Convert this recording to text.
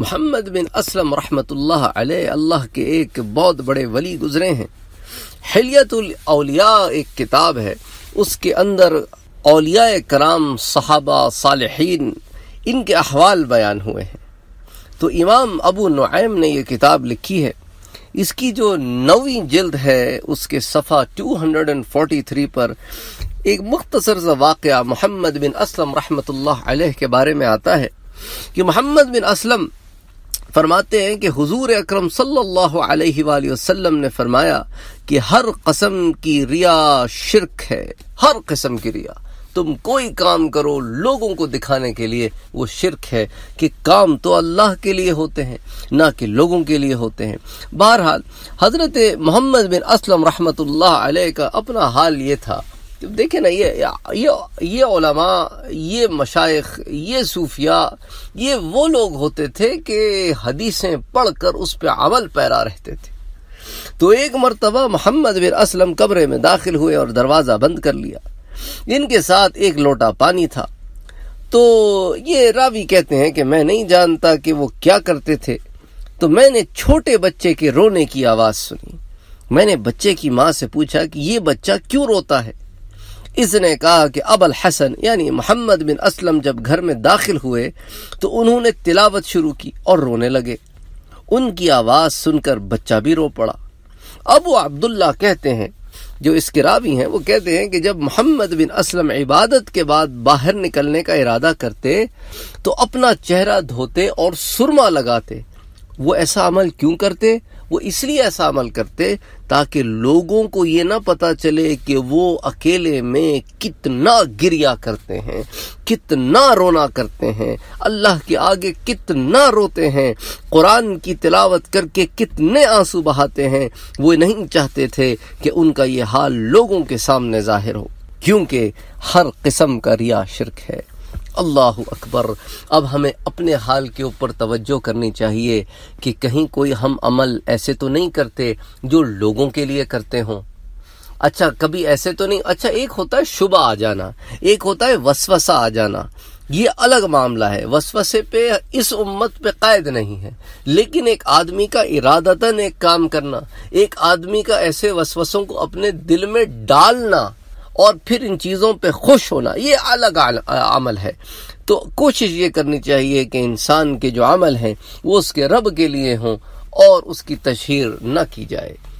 मोहम्मद बिन असलम रहमतुल्लाह अल्लाह के एक बहुत बड़े वली गुजरे हैं हलियतुल अलिया एक किताब है उसके अंदर अलिया कराम सहाबा साल इनके अहवाल बयान हुए हैं तो इमाम अबू नुआम ने यह किताब लिखी है इसकी जो नवी जल्द है उसके सफ़ा 243 पर एक मुख्तसर सा वाक़ मोहम्मद बिन असलम रहमतुल्लाह अलैह के बारे में आता है कि मोहम्मद बिन असलम फरमाते हैं कि हुजूर अकरम सल्लल्लाहु अलैहि वसल्लम ने फरमाया कि हर कसम की रिया शिरक है हर कसम की रिया तुम कोई काम करो लोगों को दिखाने के लिए वो शिरक है कि काम तो अल्लाह के लिए होते हैं ना कि लोगों के लिए होते हैं बहरहाल हज़रत मोहम्मद बिन असलम रहमतुल्लाह अलैह का अपना हाल ये था देखे ना ये ये ये ओलमा ये मशाइ ये सूफिया ये वो लोग होते थे कि हदीसें पढ़कर उस पर अमल पैरा रहते थे तो एक मरतबा मोहम्मद बिर असलम कमरे में दाखिल हुए और दरवाज़ा बंद कर लिया इनके साथ एक लोटा पानी था तो ये रावी कहते हैं कि मैं नहीं जानता कि वो क्या करते थे तो मैंने छोटे बच्चे के रोने की आवाज़ सुनी मैंने बच्चे की माँ से पूछा कि ये बच्चा क्यों रोता है इसने कहा कि अबल हसन यानी मोहम्मद बिन असलम जब घर में दाखिल हुए तो उन्होंने तिलावत शुरू की और रोने लगे उनकी आवाज़ सुनकर बच्चा भी रो पड़ा अब वो अब्दुल्ला कहते हैं जो इसके रावी हैं वो कहते हैं कि जब मोहम्मद बिन असलम इबादत के बाद बाहर निकलने का इरादा करते तो अपना चेहरा धोते और सुरमा लगाते वो ऐसा अमल क्यों करते वो इसलिए ऐसा अमल करते ताकि लोगों को ये ना पता चले कि वो अकेले में कितना गिरिया करते हैं कितना रोना करते हैं अल्लाह के आगे कितना रोते हैं कुरान की तिलावत करके कितने आंसू बहाते हैं वो नहीं चाहते थे कि उनका ये हाल लोगों के सामने जाहिर हो क्योंकि हर किस्म का रिया शिरक है अल्लाह अकबर अब हमें अपने हाल के ऊपर तवज्जो करनी चाहिए कि कहीं कोई हम अमल ऐसे तो नहीं करते जो लोगों के लिए करते हों अच्छा कभी ऐसे तो नहीं अच्छा एक होता है शुभ आ जाना एक होता है वसवसा आ जाना ये अलग मामला है वसवसे पे इस उम्मत पे कायद नहीं है लेकिन एक आदमी का इरादतन एक काम करना एक आदमी का ऐसे वसवसों को अपने दिल में डालना और फिर इन चीज़ों पे खुश होना ये अलग अमल है तो कोशिश ये करनी चाहिए कि इंसान के जो अमल हैं वो उसके रब के लिए हों और उसकी तशहर न की जाए